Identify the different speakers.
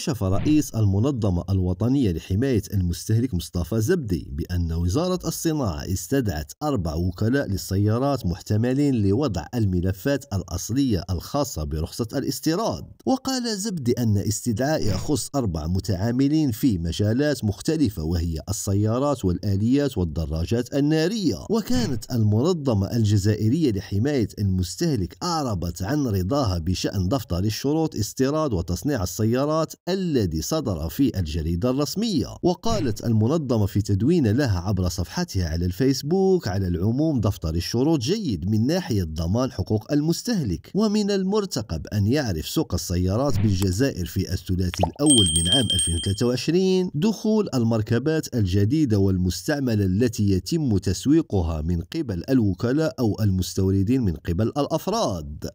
Speaker 1: كشف رئيس المنظمة الوطنية لحماية المستهلك مصطفى زبدي بأن وزارة الصناعة استدعت أربع وكلاء للسيارات محتملين لوضع الملفات الأصلية الخاصة برخصة الاستيراد وقال زبدي أن استدعاء يخص أربع متعاملين في مجالات مختلفة وهي السيارات والآليات والدراجات النارية وكانت المنظمة الجزائرية لحماية المستهلك أعربت عن رضاها بشأن دفتر الشروط استيراد وتصنيع السيارات الذي صدر في الجريدة الرسمية وقالت المنظمة في تدوين لها عبر صفحتها على الفيسبوك على العموم دفتر الشروط جيد من ناحية ضمان حقوق المستهلك ومن المرتقب أن يعرف سوق السيارات بالجزائر في الثلاثي الأول من عام 2023 دخول المركبات الجديدة والمستعملة التي يتم تسويقها من قبل الوكلاء أو المستوردين من قبل الأفراد